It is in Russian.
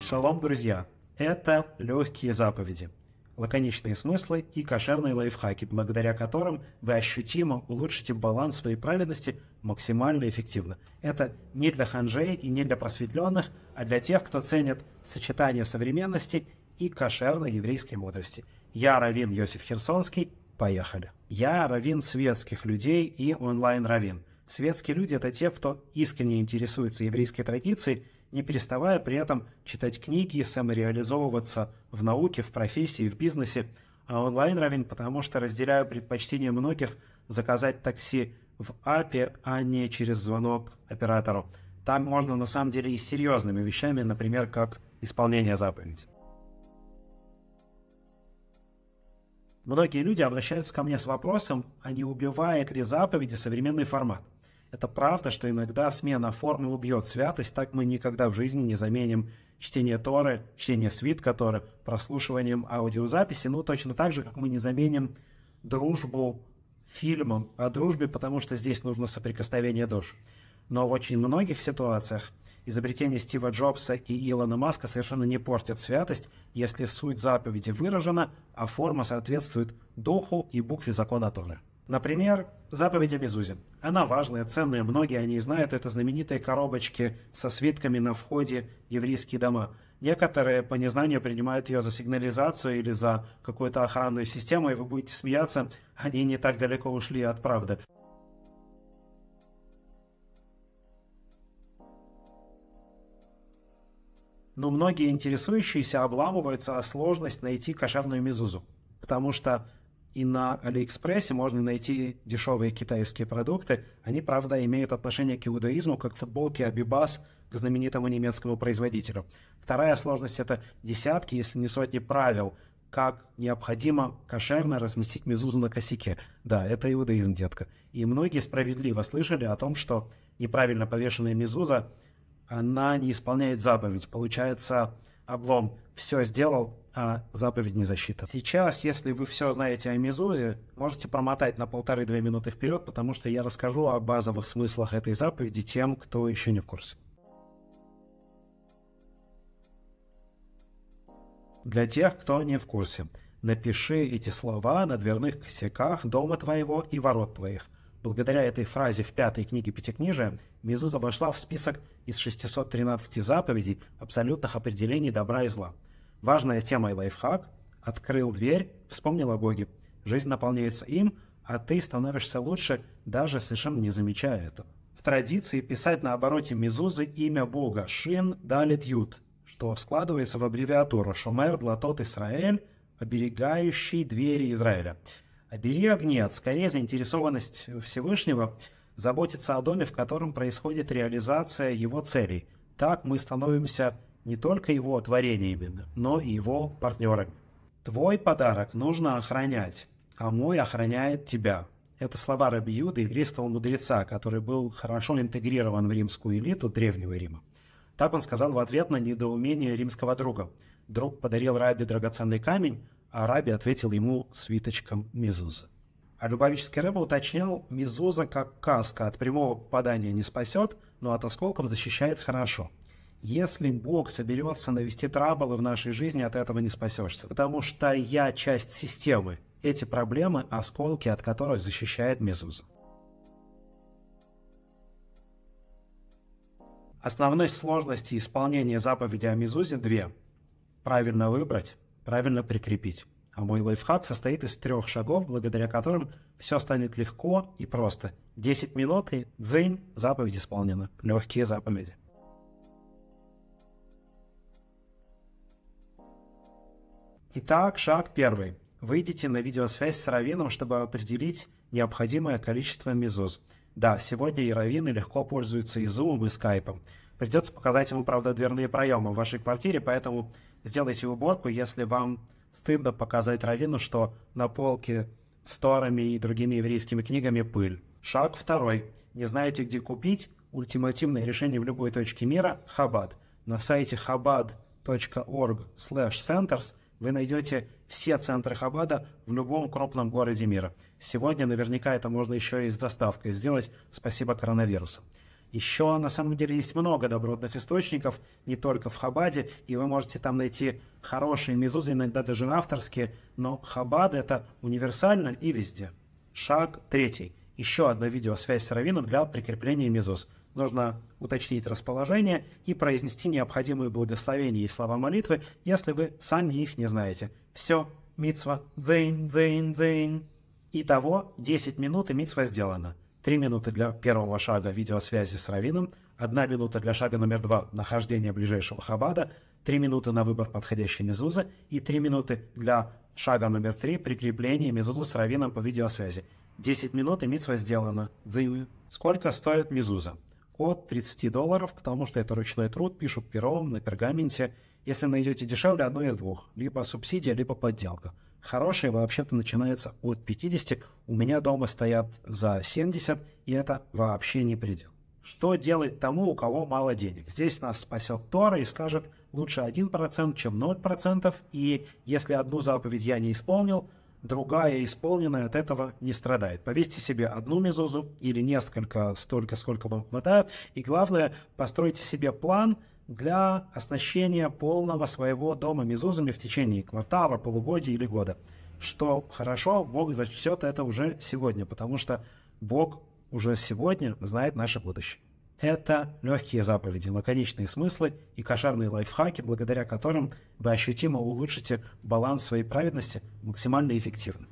Шалом, друзья! Это легкие заповеди, лаконичные смыслы и кошерные лайфхаки, благодаря которым вы ощутимо улучшите баланс своей праведности максимально эффективно. Это не для ханжей и не для просветленных, а для тех, кто ценит сочетание современности и кошерной еврейской мудрости. Я Равин Йосиф Херсонский. Поехали. Я равин светских людей и онлайн-равин. Светские люди – это те, кто искренне интересуется еврейской традицией, не переставая при этом читать книги, и самореализовываться в науке, в профессии, в бизнесе. А онлайн равен, потому что разделяю предпочтение многих заказать такси в АПЕ, а не через звонок оператору. Там можно на самом деле и с серьезными вещами, например, как исполнение заповедей. Многие люди обращаются ко мне с вопросом, а не убивает ли заповеди современный формат. Это правда, что иногда смена формы убьет святость, так мы никогда в жизни не заменим чтение Торы, чтение свит Торы прослушиванием аудиозаписи, ну точно так же, как мы не заменим дружбу фильмом о дружбе, потому что здесь нужно соприкосновение душ. Но в очень многих ситуациях изобретение Стива Джобса и Илона Маска совершенно не портят святость, если суть заповеди выражена, а форма соответствует духу и букве закона Торы. Например, заповедь о Безузе. Она важная, ценная, многие о ней знают. Это знаменитые коробочки со свитками на входе в еврейские дома. Некоторые по незнанию принимают ее за сигнализацию или за какую-то охранную систему, и вы будете смеяться, они не так далеко ушли от правды. Но многие интересующиеся обламываются о сложность найти кошерную мезузу, потому что и на Алиэкспрессе можно найти дешевые китайские продукты. Они, правда, имеют отношение к иудаизму, как футболки Абибас к знаменитому немецкому производителю. Вторая сложность – это десятки, если не сотни правил, как необходимо кошерно разместить мезузу на косяке. Да, это иудаизм, детка. И многие справедливо слышали о том, что неправильно повешенная мезуза, она не исполняет заповедь. Получается облом. Все сделал, а заповедь не засчитана. Сейчас, если вы все знаете о Мизуре, можете промотать на полторы-две минуты вперед, потому что я расскажу о базовых смыслах этой заповеди тем, кто еще не в курсе. Для тех, кто не в курсе, напиши эти слова на дверных косяках дома твоего и ворот твоих. Благодаря этой фразе в пятой книге Пятикнижия Мизуза вошла в список из 613 заповедей абсолютных определений добра и зла. Важная тема и лайфхак. Открыл дверь, вспомнил о Боге. Жизнь наполняется им, а ты становишься лучше, даже совершенно не замечая этого. В традиции писать на обороте Мезузы имя Бога Шин Далит Ют, что складывается в аббревиатуру Шумер Длатот Исраэль, оберегающий двери Израиля. Обери нет, скорее заинтересованность Всевышнего заботиться о доме, в котором происходит реализация его целей. Так мы становимся не только его творениями, но и его партнерами. Твой подарок нужно охранять, а мой охраняет тебя. Это слова Рабиуды, римского мудреца, который был хорошо интегрирован в римскую элиту Древнего Рима. Так он сказал в ответ на недоумение римского друга. Друг подарил Раби драгоценный камень, а Раби ответил ему свиточком Мезузы. А Любавический Рэба уточнял, Мезуза как каска от прямого попадания не спасет, но от осколков защищает хорошо – если Бог соберется навести траблы в нашей жизни, от этого не спасешься. Потому что я часть системы. Эти проблемы – осколки, от которых защищает Мезуза. Основных сложности исполнения заповеди о Мезузе две. Правильно выбрать, правильно прикрепить. А мой лайфхак состоит из трех шагов, благодаря которым все станет легко и просто. 10 минут и дзынь, заповедь исполнена. Легкие заповеди. Итак, шаг первый. Выйдите на видеосвязь с Равином, чтобы определить необходимое количество мезуз. Да, сегодня и Равины легко пользуются и Zoom, и Skype. Придется показать ему, правда, дверные проемы в вашей квартире, поэтому сделайте уборку, если вам стыдно показать Равину, что на полке с Торами и другими еврейскими книгами пыль. Шаг второй. Не знаете, где купить? Ультимативное решение в любой точке мира – Хабад. На сайте chabad.org slash centers – вы найдете все центры Хабада в любом крупном городе мира. Сегодня наверняка это можно еще и с доставкой сделать, спасибо коронавирусу. Еще на самом деле есть много добротных источников, не только в Хабаде, и вы можете там найти хорошие мезузы, иногда даже авторские, но Хабад это универсально и везде. Шаг третий. Еще одна видеосвязь с Равином для прикрепления мезуз нужно уточнить расположение и произнести необходимые благословения и слова молитвы, если вы сами их не знаете. Все, мицва, дзейн, дзейн, дзейн. Итого 10 минут и мицва сделана. 3 минуты для первого шага видеосвязи с раввином, 1 минута для шага номер 2 нахождения ближайшего хабада, 3 минуты на выбор подходящей мезузы и 3 минуты для шага номер 3 прикрепления мезузы с раввином по видеосвязи. 10 минут и митсва сделана. Дзинь. Сколько стоит мезуза? от 30 долларов, потому что это ручной труд, пишут пером на пергаменте. Если найдете дешевле, одно из двух. Либо субсидия, либо подделка. Хорошие вообще-то начинается от 50. У меня дома стоят за 70, и это вообще не предел. Что делать тому, у кого мало денег? Здесь нас спасет Тора и скажет, лучше 1%, чем 0%, и если одну заповедь я не исполнил, другая исполненная от этого не страдает. Повесьте себе одну мезузу или несколько, столько, сколько вам хватает. И главное, постройте себе план для оснащения полного своего дома мезузами в течение квартала, полугодия или года. Что хорошо, Бог зачтет это уже сегодня, потому что Бог уже сегодня знает наше будущее. Это легкие заповеди, лаконичные смыслы и кошерные лайфхаки, благодаря которым вы ощутимо улучшите баланс своей праведности максимально эффективно.